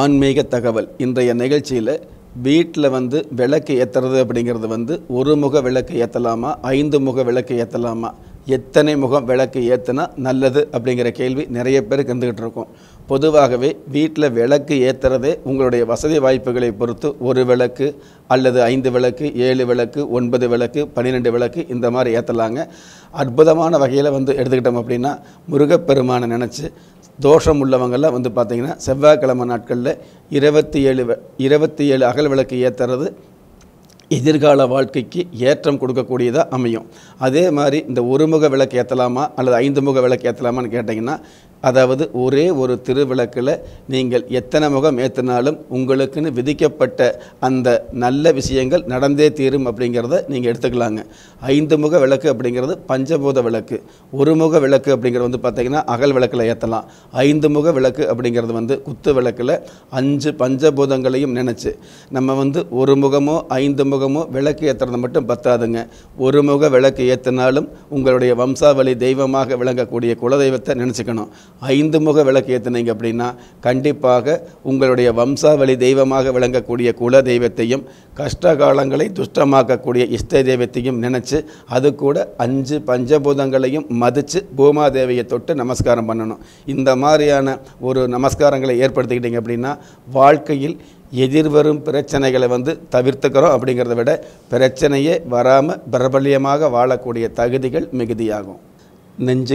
ஆன்மீக தகவல் இன்றைய நிகழ்ச்சியில் வீட்டில் வந்து விளக்கு ஏற்றுறது அப்படிங்கிறது வந்து ஒரு முக விளக்கு ஏற்றலாமா ஐந்து முக விளக்கு ஏற்றலாமா எத்தனை முகம் விளக்கு ஏற்றுனா நல்லது அப்படிங்கிற கேள்வி நிறைய பேருக்கு இருந்துக்கிட்டு இருக்கும் பொதுவாகவே வீட்டில் விளக்கு ஏற்றுறதே உங்களுடைய வசதி வாய்ப்புகளை பொறுத்து ஒரு விளக்கு அல்லது ஐந்து விளக்கு ஏழு விளக்கு ஒன்பது விளக்கு பன்னிரெண்டு விளக்கு இந்த மாதிரி ஏற்றலாங்க அற்புதமான வகையில் வந்து எடுத்துக்கிட்டோம் அப்படின்னா முருகப்பெருமானை நினச்சி தோஷம் உள்ளவங்கள்லாம் வந்து பார்த்திங்கன்னா செவ்வாய்க்கிழமை நாட்களில் இருபத்தி ஏழு இருபத்தி ஏழு அகல் விளக்கு ஏற்றுறது எதிர்கால வாழ்க்கைக்கு ஏற்றம் கொடுக்கக்கூடியதாக அமையும் அதே மாதிரி இந்த ஒரு முக விளக்கு ஏற்றலாமா அல்லது ஐந்து முக விளக்கு ஏற்றலாமான்னு கேட்டிங்கன்னா அதாவது ஒரே ஒரு திருவிளக்கில் நீங்கள் எத்தனை முகம் ஏற்றினாலும் உங்களுக்குன்னு விதிக்கப்பட்ட அந்த நல்ல விஷயங்கள் நடந்தே தீரும் அப்படிங்கிறத நீங்கள் எடுத்துக்கலாங்க ஐந்து முக விளக்கு அப்படிங்கிறது பஞ்சபூத விளக்கு ஒரு முக விளக்கு அப்படிங்கிறது வந்து பார்த்திங்கன்னா அகல் விளக்கில் ஏற்றலாம் ஐந்து முக விளக்கு அப்படிங்கிறது வந்து குத்து விளக்கில் அஞ்சு பஞ்சபூதங்களையும் நினச்சி நம்ம வந்து ஒரு முகமோ ஐந்து முகமோ விளக்கு ஏற்றுறது மட்டும் பத்தாதுங்க ஒரு முக விளக்கு ஏற்றினாலும் உங்களுடைய வம்சாவளி தெய்வமாக விளங்கக்கூடிய குலதெய்வத்தை நினச்சிக்கணும் ஐந்து முக விளக்கு ஏற்றினீங்க அப்படின்னா கண்டிப்பாக உங்களுடைய வம்சாவளி தெய்வமாக விளங்கக்கூடிய குல தெய்வத்தையும் கஷ்ட காலங்களை துஷ்டமாக்கக்கூடிய இஷ்ட தெய்வத்தையும் நினச்சி அது கூட அஞ்சு பஞ்சபூதங்களையும் மதித்து பூமாதேவியை தொட்டு நமஸ்காரம் பண்ணணும் இந்த மாதிரியான ஒரு நமஸ்காரங்களை ஏற்படுத்திக்கிட்டீங்க அப்படின்னா வாழ்க்கையில் எதிர்வரும் பிரச்சனைகளை வந்து தவிர்த்துக்கிறோம் அப்படிங்கிறத விட பிரச்சனையே வராமல் பிரபல்யமாக வாழக்கூடிய தகுதிகள் மிகுதியாகும் நெஞ்சு